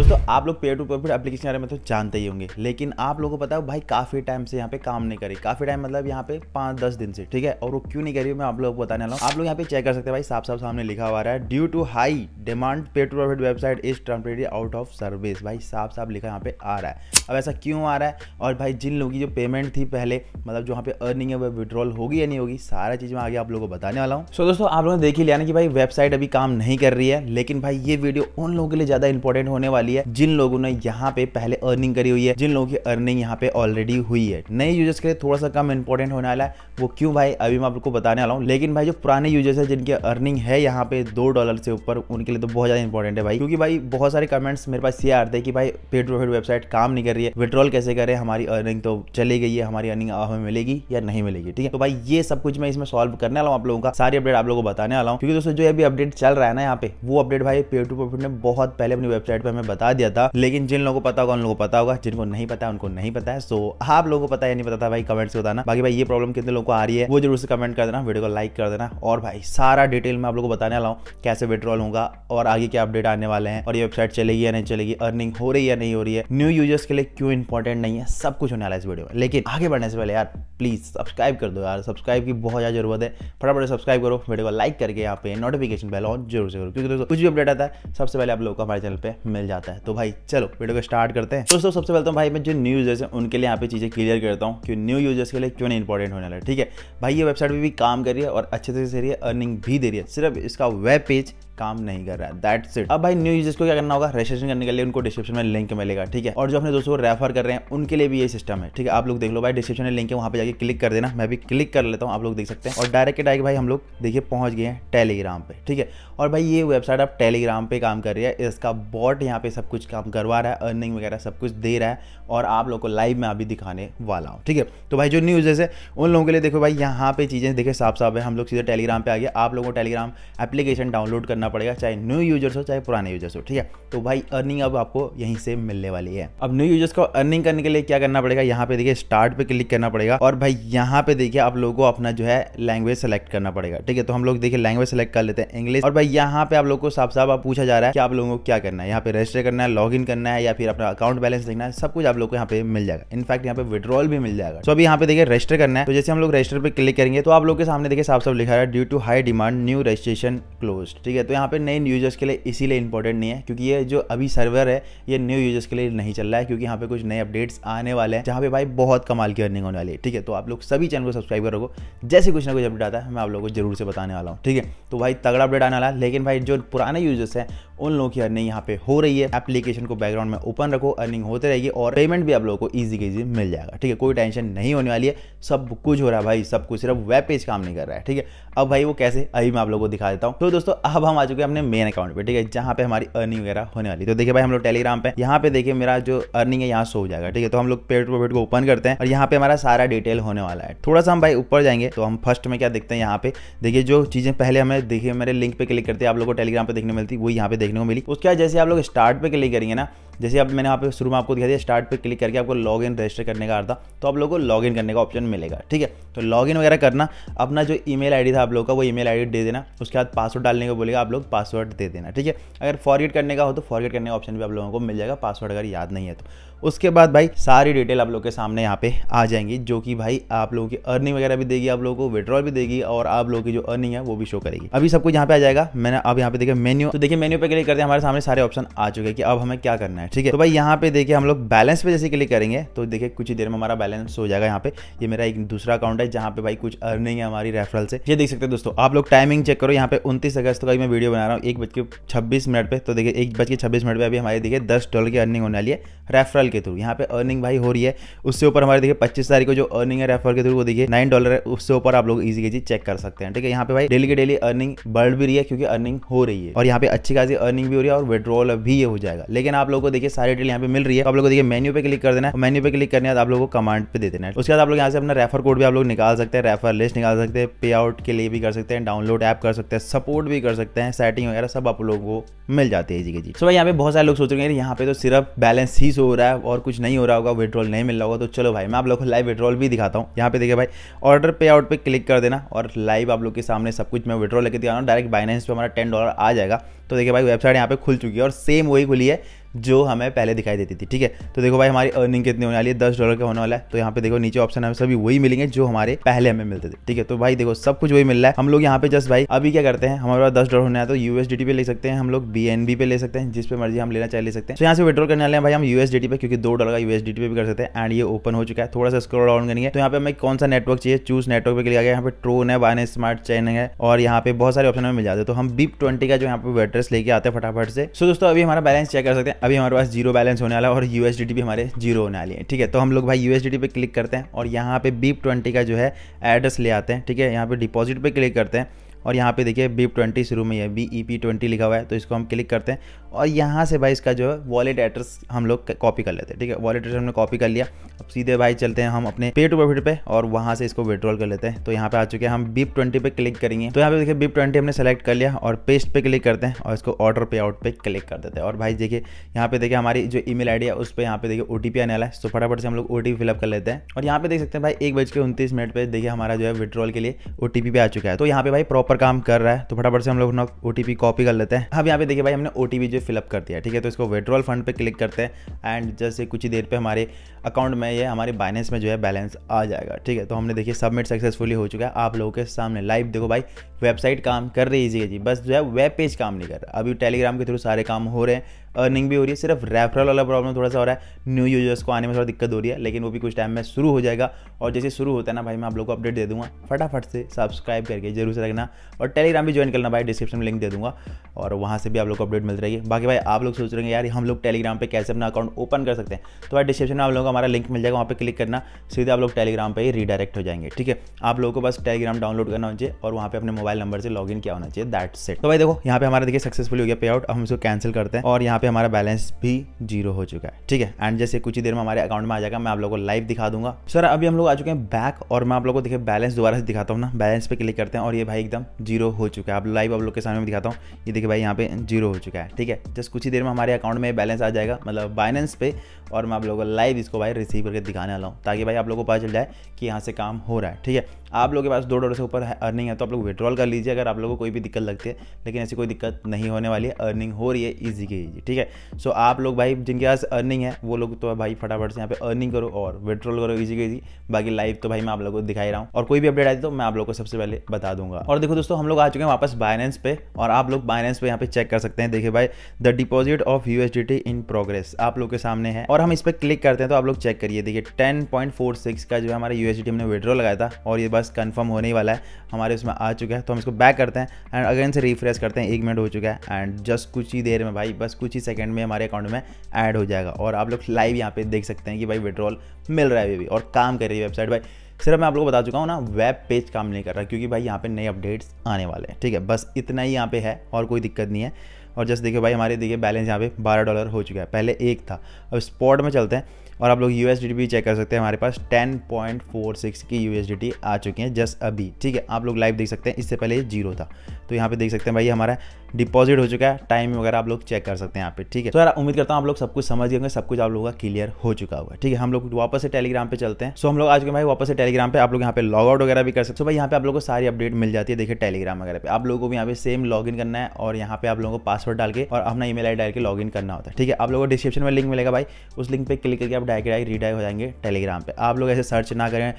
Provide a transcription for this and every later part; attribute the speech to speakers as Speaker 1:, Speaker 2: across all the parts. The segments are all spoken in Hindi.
Speaker 1: दोस्तों आप लोग पेयर टू प्रॉफिट एप्लीकेशन के बारे में तो जानते ही होंगे लेकिन आप लोगों को पता है भाई काफ़ी टाइम से यहाँ पे काम नहीं करी काफ़ी टाइम मतलब यहाँ पे पांच दस दिन से ठीक है और वो क्यों नहीं करी मैं आप लोगों को बताने वाला हूँ आप लोग यहाँ पे चेक कर सकते हैं भाई साफ साफ सामने लिखा हुआ है due to high demand pair to profit website is temporary out of service भाई साफ साफ लिखा यहाँ पे आ रहा है अब ऐसा क्यों आ रहा है और भाई जिन लोगों की जो पेमेंट थी पहले मतलब जो यहाँ पे अर्निंग है वो विड्रॉल होगी या नहीं होगी सारा चीज़ मैं आगे आप लोगों को बताने वाला हूँ सो दोस्तों आप लोगों ने देख ही लिया ना कि भाई वेबसाइट अभी काम नहीं कर रही है लेकिन भाई ये वीडियो उन लोगों के लिए ज़्यादा इंपॉर्टेंट होने वाली वाली है जिन लोगों ने यहाँ पे पहले अर्निंग करी हुई है जिन लोगों की अर्निंग यहाँ पे ऑलरेडी हुई है नए यूजर्स के लिए थोड़ा सा कम इंपॉर्टेंट होने वाला है वो क्यों भाई अभी मैं आपको बताने वाला हूँ लेकिन भाई जो पुराने यूजर्स है जिनकी अर्निंग है यहाँ पे दो डॉलर से ऊपर उनके लिए तो बहुत ज्यादा इंपॉर्टेंट है भाई क्योंकि भाई बहुत सारे कमेंट्स मेरे पास ये आते हैं कि भाई पेड प्रोफिट वेबसाइट काम नहीं कर रही है विड्रॉल कैसे करें हमारी अर्निंग तो चली गई है हमारी अर्निंग हमें मिलेगी या नहीं मिलेगी ठीक है तो भाई ये सब कुछ मैं इसमें सॉल्व करने वाला हूँ आप लोगों का सारी अपडेट आप लोगों को बताने वाला हूँ क्योंकि दोस्तों जो अभी अपडेट चल रहा है ना यहाँ पे वो अपडेट भाई पेड टू प्रोफिट ने बहुत पहले अपनी वेबसाइट पर हमें बता दिया था लेकिन जिन लोगों को पता होगा उन लोगों को पता होगा जिनको नहीं पता है उनको नहीं पता है सो आप लोगों को पता है नहीं पता था भाई कमेंट्स बताना बाकी भाई ये प्रॉब्लम कितने लोगों को आ रही है वो जरूर से कमेंट कर देना वीडियो को लाइक कर देना और भाई सारा डिटेल में आप लोगों को बताने वाला हूँ कैसे विड्रॉल होगा और आगे क्या अपडेट आने वाले हैं और ये वेबसाइट चलेगी या नहीं चलेगी अर्निंग हो रही है या नहीं हो रही है न्यू यूजर्स के लिए क्यों इंपॉर्टेंट नहीं है सब कुछ होने वाला है इस वीडियो में लेकिन आगे बढ़ने से पहले यार प्लीज सब्सक्राइब कर दो यार सब्सक्राइब की बहुत ज्यादा जरूरत है फटाफट सब्सक्राइब करो वीडियो को लाइक करके यहाँ पे नोटिफिकेशन बेल ऑन जरूर से करो क्योंकि दोस्तों कुछ भी अपडेट आता है सबसे पहले आप लोग को हमारे चैनल पर मिल जाता है आता है तो भाई चलो वीडियो को स्टार्ट करते हैं दोस्तों सबसे पहले तो भाई मैं जो न्यू यूजर्स हैं उनके लिए यहाँ पे चीज़ें क्लियर करता हूँ कि न्यू यूजर्स के लिए क्यों नहीं इंपॉर्टेंट होने वाला ठीक है भाई ये वेबसाइट भी, भी काम कर रही है और अच्छे तरीके से रही है अर्निंग भी दे रही है सिर्फ इसका वेब पेज काम नहीं कर रहा है दैट्स इट अब भाई न्यू यूजर्स को क्या करना होगा रजिस्ट्रेशन करने के लिए उनको डिस्क्रिप्शन में लिंक मिलेगा ठीक है और जो अपने दोस्तों को रेफर कर रहे हैं उनके लिए भी ये सिस्टम है ठीक है आप लोग देख लो भाई डिस्क्रिप्शन में लिंक है वहाँ पर जाकर क्लिक कर देना मैं भी क्लिक कर लेता हूँ आप लोग देख सकते हैं और डायरेक्ट डायरेक्ट भाई हम लोग देखिए पहुँच गए हैं टेलीग्राम पर ठीक है और भाई ये वेबसाइट आप टेलीग्राम पे काम कर रही है इसका बॉट यहाँ पे सब कुछ काम करवा रहा है अर्निंग वगैरह सब कुछ दे रहा है और आप लोग को लाइव में अभी दिखाने वाला हूँ ठीक है तो भाई जो न्यूज़ है उन लोगों के लिए देखो भाई यहाँ पे चीज़ें देखे साफ साफ है हम लोग सीधे टेलीग्राम पे आ गए आप लोगों को टेलीग्राम एप्लीकेशन डाउनलोड करना करना पड़ेगा चाहे न्यू यूजर्स हो चाहे पुराने यूजर्स हो ठीक है तो भाई अर्निंग अब आपको यहीं से मिलने वाली है अब न्यू यूजर्स को अर्निंग करने के लिए क्या करना पड़ेगा यहाँ पे देखिए स्टार्ट पे क्लिक करना पड़ेगा और भाई यहाँ पे देखिए आप लोगों को अपना जो है लैंग्वेज सेलेक्ट करना पड़ेगा ठीक है तो हम लोग देखिए लैंग्वेज सेलेक्ट कर लेते हैं इंग्लिश और भाई यहाँ पे आप लोग को साफ साफ आप पूछा जा रहा है कि आप लोगों को क्या करना है यहाँ पे रजिस्टर करना है लॉग करना है या फिर अपना अकाउंट बैलेंस देखना है सब कुछ आप लोग को यहाँ पे मिल जाएगा इनफैक्ट यहाँ पे विड्रॉल भी मिल जाएगा तो अभी यहाँ पे देखिए रजिस्टर करना है तो जैसे हम लोग रजिस्टर पर क्लिक करेंगे तो आप लोग के सामने देखिए साफ साफ लिखा है due to high demand new registration close ठीक है तो यहाँ पे नए यूजर्स के लिए इसीलिए इंपॉर्टेंट नहीं है क्योंकि ये जो अभी सर्वर है ये न्यू यूजर्स के लिए नहीं चल रहा है क्योंकि यहाँ पे कुछ नए अपडेट्स आने वाले हैं जहाँ पे भाई बहुत कमाल की अर्निंग होने वाली है ठीक है तो आप लोग सभी चैनल को सब्सक्राइब करोगे जैसे कुछ ना कुछ अपडेट आता है मैं आप लोगों को जरूर से बताने वाला हूँ ठीक है तो भाई तगड़ा अपडेट आने वाला है लेकिन भाई जो पुराने यूजर्स हैं उन लोगों की अर्निंग यहाँ पे हो रही है एप्लीकेशन को बैकग्राउंड में ओपन रखो अर्निंग होते रहेगी और पेमेंट भी आप लोगों को ईजी के ईजी मिल जाएगा ठीक है कोई टेंशन नहीं होने वाली है सब कुछ हो रहा है भाई सब कुछ सिर्फ वेब पेज काम नहीं कर रहा है ठीक है अब भाई वो कैसे अभी मैं आप लोगों को दिखा देता हूँ तो दोस्तों अब हम आ चुके हैं अपने मेन अकाउंट पे ठीक है जहाँ पे हमारी अर्निंग वगैरह होने वाली तो देखिए भाई हम लोग टेलीग्राम पे यहाँ पे देखिए मेरा जो अर्निंग है यहाँ शो हो जाएगा ठीक है तो हम लोग पेड प्रोफिट को ओपन करते हैं और यहाँ पे हमारा सारा डिटेल होने वाला है थोड़ा सा हम भाई ऊपर जाएंगे तो हम फर्स्ट में क्या देखते हैं यहाँ पे देखिए जो चीजें पहले हमें देखिए मेरे लिंक पे क्लिक करते हैं आप लोग को टेलीग्राम पे देखने मिलती वो यहाँ पे देखने को मिली उसके बाद जैसे आप लोग स्टार्ट पे क्लिक करेंगे ना जैसे अब मैंने यहाँ शुरू में आपको दिखा दिया स्टार्ट पर क्लिक करके आपको लॉग इन रजिस्टर करने का आता तो आप लोगों को लॉग इन करने का ऑप्शन मिलेगा ठीक है तो लॉग इन वगैरह करना अपना जो ई मेल था आप लोग का वो ई मेल दे देना उसके बाद पासवर्ड डालने को बोलेगा आप लोग पासवर्ड दे देना ठीक है अगर फॉरगेट करने का हो तो फॉरगेट करने का ऑप्शन भी आप लोगों को मिल जाएगा पासवर्ड अगर याद नहीं है तो उसके बाद भाई सारी डिटेल आप लोग के सामने यहाँ पे आ जाएंगी जो कि भाई आप लोगों की अर्निंग वगैरह भी देगी आप लोगों को विड्रॉल भी देगी और आप लोगों की जो अर्निंग है वो भी शो करेगी अभी सब कुछ यहाँ पे आ जाएगा मैंने अब यहाँ पे देखिए मेन्यू तो देखिए मेन्यू पे क्लिक करते हैं हमारे सामने सारे ऑप्शन आ चुके हैं कि अब हमें क्या करना है ठीक है तो भाई यहाँ पे देखिए हम लोग बैलेंस पे जैसे क्लिक करेंगे तो देखिए कुछ ही देर में हमारा बैलेंस हो जाएगा यहाँ पे ये मेरा एक दूसरा अकाउंट है जहाँ पे भाई कुछ अर्निंग है हमारी रेफरल से ये देख सकते हैं दोस्तों आप लोग टाइमिंग चेक करो यहाँ पे उनतीस अगस्त का मैं वीडियो बना रहा हूँ एक बज के छब्बीस मिनट पे तो देखिए एक बज के छब्बीस मिनट पे अभी हमारी देखिए दस डॉलर की अर्निंग होने वाली है रेफरल के थ्रू यहाँ पे अर्निंग भाई हो रही है उससे ऊपर हमारे देखिए पच्चीस तारीख को जो अर्निंग है रेफरल के थ्रू वो देखिए नाइन डॉलर है उससे ऊपर आप लोग ईजी ईजी चेक कर सकते हैं ठीक है यहाँ पे भाई डेली की डेली अर्निंग बढ़ भी रही है क्योंकि अर्निंग हो रही है और यहाँ पे अच्छी खासी अर्निंग भी हो रही है और विड्रॉल भी ये हो जाएगा लेकिन आप लोग को देखिए सारी डिटेल यहाँ पे मिल रही है आप लोग देखिए मेन्यू पे क्लिक कर देना है मेन्यू पे क्लिक करने आप लोग को कमांड पे दे देना है उसके बाद आप लोग यहाँ से अपना रेफर कोड भी आप लोग निकाल सकते हैं रेफर लिस्ट निकाल सकते हैं पे आउट के लिए भी कर सकते हैं डाउनलोड ऐप कर सकते हैं सपोर्ट भी कर सकते हैं सेटिंग वगैरह सब आप लोगों को मिल जाती है जी के जी सो भाई यहाँ पे बहुत सारे लोग सोच रहे हैं यहाँ पे तो सिर्फ बैलेंस ही हो रहा है और कुछ नहीं हो रहा होगा विड्रॉल नहीं मिल रहा होगा तो चलो भाई मैं आप लोग को लाइव विड्रॉल भी दिखाता हूँ यहाँ पे देखिए भाई ऑर्डर पे आउट पे क्लिक कर देना और लाइव आप लोग के सामने सब कुछ मैं विड्रॉल लेके दिखा रहा हूँ डायरेक्ट बाइनेंस पर हमारा टेन डॉलर आ जाएगा तो देखिए भाई वेबसाइट यहाँ पे खुल चुकी है और सेम वही खुली है जो हमें पहले दिखाई देती थी ठीक है तो देखो भाई हमारी अर्निंग कितनी होने वाली है दस डॉलर का होने वाला है तो यहाँ पे देखो नीचे ऑप्शन हमें सभी वही मिलेंगे जो हमारे पहले हमें मिलते थे ठीक है तो भाई देखो सब कुछ वही मिल रहा है हम लोग यहाँ पे जस्ट भाई अभी क्या करते हैं हमारे पास दस डॉलर होने तो यूएसडी पे ले सकते हैं हम लोग बी पे ले सकते हैं जिस पे मर्जी हम लेना चाहे ले सकते हैं तो यहाँ से विड्रॉ करने वाले हैं भाई हम यूएसडी पे क्योंकि दो डॉलर का यूएसडी पे भी कर सकते हैं एंड ये ओपन हो चुका है थोड़ा सा स्क्रोल डाउन करेंगे तो यहाँ पे हमें कौन सा नेटवर्क चाहिए चूज नेटवर्क पर लिया गया यहाँ पे ट्रोन है बान स्मार्ट चैन है और यहाँ पे बहुत सारे ऑप्शन हमें मिल जाते हैं तो हम बीप ट्वेंटी का जो यहाँ पे वेटर्स लेके आते हैं फटाफट से सो दोस्तों अभी हमारा बैलेंस चेक कर सकते हैं अभी हमारे पास जीरो बैलेंस होने वाला है और यू भी हमारे जीरो होने वाली है ठीक है तो हम लोग भाई यू पे क्लिक करते हैं और यहाँ पे बीप ट्वेंटी का जो है एड्रेस ले आते हैं ठीक है यहाँ पे डिपॉजिट पे क्लिक करते हैं और यहाँ पे देखिए बीप ट्वेंटी शुरू में ही है बी ई पी ट्वेंटी लिखा हुआ है तो इसको हम क्लिक करते हैं और यहाँ से भाई इसका जो है वॉलेट एड्रेस हम लोग कॉपी कर लेते हैं ठीक है वॉलेट एड्रेस हमने कॉपी कर लिया अब सीधे भाई चलते हैं हम अपने पे टू प्रोफिट पे और वहाँ से इसको विड्रॉल कर लेते हैं तो यहाँ पे आ चुके हैं हम बीप ट्वेंटी पे क्लिक करेंगे तो यहाँ पे देखिए बीप ट्वेंटी हमने सेलेक्ट कर लिया और पेस्ट पे क्लिक करते हैं और इसको ऑर्डर पे आउट पे क्लिक कर देते हैं और भाई देखिए यहाँ पे देखिए हमारी जो ई मेल है उस पर यहाँ पे देखिए ओ आने वाला है तो फटाफट से हम लोग ओ फिलअप कर लेते हैं और यहाँ पे देख सकते हैं भाई एक बज के उनतीस मिनट पर देखिए हमारा जो है विड्रॉल के लिए ओ पे आ चुका है तो यहाँ पे भाई प्रॉपर प्रॉपर काम कर रहा है तो फटाफट से हम लोग ना ओ कॉपी कर लेते हैं अब यहाँ पे देखिए भाई हमने ओ जो फिलअप कर दिया ठीक है तो इसको विड्रॉल फंड पर क्लिक करते हैं एंड जैसे कुछ ही देर पर हमारे अकाउंट में ये हमारे बाइनेंस में जो है बैलेंस आ जाएगा ठीक है तो हमने देखिए सबमिट सक्सेसफुली हो चुका है आप लोगों के सामने लाइव देखो भाई वेबसाइट काम कर रही है जी बस जो है वेब पेज काम नहीं कर रहा अभी टेलीग्राम के थ्रू सारे काम हो रहे हैं अर्निंग भी हो रही है सिर्फ रेफरल वाला प्रॉब्लम थोड़ा सा हो रहा है न्यू यूजर्स को आने में थोड़ा दिक्कत हो रही है लेकिन वो भी कुछ टाइम में शुरू हो जाएगा और जैसे शुरू होता है ना भाई मैं आप लोग को अपडेट दे दूँगा फटाफट से सब्सक्राइब करके जरूर से रखना और टेलीग्राम भी ज्वाइन करना भाई डिस्क्रिप्शन में लिंक दे दूँगा और वहाँ से भी आप लोग को अपडेट मिलती रहेगी बाकी भाई आप लोग सोच रहे हैं यार हम लोग टेलीग्राम पर कैसे अपना अकाउंट ओपन कर सकते हैं तो भाई डिस्क्रिप्शन में आप लोगों को हमारा लिंक मिल जाएगा वहाँ पर क्लिक करना सीधे आप लोग टेलीग्राम पर ही रीडायरेक्ट हो जाएंगे ठीक है आप लोगों को बस टेलीग्राम डाउनलोड करना चाहिए और वहाँ पर अपने मोबाइल नंबर से इन किया होना चाहिए दैट सेट तो भाई देखो यहाँ पे हमारा देखिए सक्सेसफुल हो गया पे आउट हम इसको कैंसिल करते हैं और यहाँ पे हमारा बैलेंस भी जीरो हो चुका है ठीक है एंड जैसे कुछ ही देर में हमारे अकाउंट में आ जाएगा मैं आप लोगों को लाइव दिखा दूंगा सर अभी हम लोग आ चुके हैं बैक और मैं आप लोगों को देखिए बैलेंस दोबारा से दिखाता हूँ ना बैलेंस पे क्लिक करते हैं और ये भाई एकदम जीरो हो चुका है आप लाइव आप लोग के सामने दिखाता हूँ ये देखिए भाई यहाँ पे जीरो हो चुका है ठीक है जस्ट कुछ ही देर में हमारे अकाउंट में बैलेंस आ जाएगा मतलब बाइनेंस पे और मैं आप लोगों को लाइव इसको भाई रिसीव करके दिखाने वाला हूँ ताकि भाई आप लोगों को पता चल जाए कि यहाँ से काम हो रहा है ठीक है आप लोगों के पास दो डॉलर से ऊपर अर्निंग है तो आप लोग विड्रॉल कर लीजिए अगर आप लोगों को कोई भी दिक्कत लगती है लेकिन ऐसी कोई दिक्कत नहीं होने वाली है अर्निंग हो रही है ईजी की ईजी ठीक है सो आप लोग भाई जिनके पास अर्निंग है वो लोग तो भाई फटाफट से यहाँ पे अर्निंग करो और विड्रॉल करो ईजी की ईजी बाकी लाइव तो भाई मैं आप लोग को दिखाई रहा हूँ और कोई भी अपडेट आई तो मैं आप लोग को सबसे पहले बता दूंगा और देखो दोस्तों हम लोग आ चुके हैं वापस बाइनेंस पे और आप लोग बाइनेंस पे यहाँ पे चेक कर सकते हैं देखिए भाई the deposit of USDT in progress आप लोग के सामने है और हम इस पर क्लिक करते हैं तो आप लोग चेक करिए देखिए टेन का जो है हमारा यूएसडीटी हमने विड्रॉ लगाया था और ये बात पास कंफर्म होने ही वाला है हमारे उसमें आ चुका है तो हम इसको बैक करते हैं एंड अगेन से रिफ्रेश करते हैं एक मिनट हो चुका है एंड जस्ट कुछ ही देर में भाई बस कुछ ही सेकंड में हमारे अकाउंट में ऐड हो जाएगा और आप लोग लाइव यहाँ पे देख सकते हैं कि भाई विड्रॉल मिल रहा है अभी और काम कर रही है वेबसाइट भाई सिर्फ मैं आप लोग को बता चुका हूँ ना वेब पेज काम नहीं कर रहा क्योंकि भाई यहाँ पे नए अपडेट्स आने वाले हैं ठीक है बस इतना ही यहाँ पे है और कोई दिक्कत नहीं है और जैसे देखिए भाई हमारे देखिए बैलेंस यहाँ पे बारह डॉलर हो चुका है पहले एक था अब स्पॉट में चलते हैं और आप लोग यू भी चेक कर सकते हैं हमारे पास 10.46 की यू आ चुकी हैं जस्ट अभी ठीक है आप लोग लाइव देख सकते हैं इससे पहले ये जीरो था तो यहाँ पे देख सकते हैं भाई हमारा डिपॉजिट हो चुका है टाइम वगैरह आप लोग चेक कर सकते हैं यहाँ पे ठीक है तो यार उम्मीद करता हूँ आप लोग सब कुछ समझ गए सब कुछ आप लोगों का क्लियर हो चुका होगा ठीक है हम लोग वापस से टेलीग्राम पे चलते हैं सो हम लोग आज के भाई वापस से टेलीग्राम पे आप लोग यहाँ पे लॉग आउट वगैरह भी कर सकते हो भाई यहाँ पे आप लोग को सारी अपडेट मिल जाती है देखिए टेलीग्राम वगैरह पे आप लोगों को भी यहाँ पे सेम लॉग करना है और यहाँ पे आप लोगों को पासवर्ड डाल के और अपना ई मेल डाल के लॉग करना होता है ठीक है आप लोगों को डिस्क्रिप्शन में लिंक मिलेगा भाई उस लिंक पर क्लिक करके आप डायग्राई रीडाई हो जाएंगे टेलीग्राम पे आप लोग ऐसे सर्च ना करें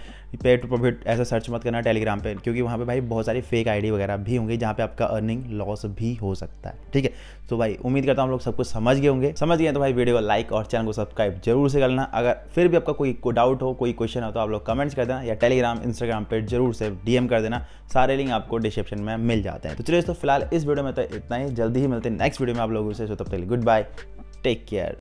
Speaker 1: पे टू प्रॉफिट ऐसा सर्च मत करना टेलीग्राम पे क्योंकि वहाँ पे भाई बहुत सारी फेक आईडी वगैरह भी होंगी जहाँ पे आपका अर्निंग लॉस भी हो सकता है ठीक है तो भाई उम्मीद करता हूँ हम लोग सब कुछ समझ गए होंगे समझ गए तो भाई वीडियो को लाइक और चैनल को सब्सक्राइब जरूर से करना अगर फिर भी आपका कोई डाउट हो कोई क्वेश्चन हो तो आप लोग कमेंट्स कर देना या टेलीग्राम इंस्टाग्राम पर जरूर से डीएम कर देना सारे लिंक आपको डिस्क्रिप्शन में मिल जाते हैं तो चलिए दोस्तों फिलहाल इस वीडियो में तो इतना ही जल्दी ही मिलते हैं नेक्स्ट वीडियो में आप लोगों से तो तब तक गुड बाय टेक केयर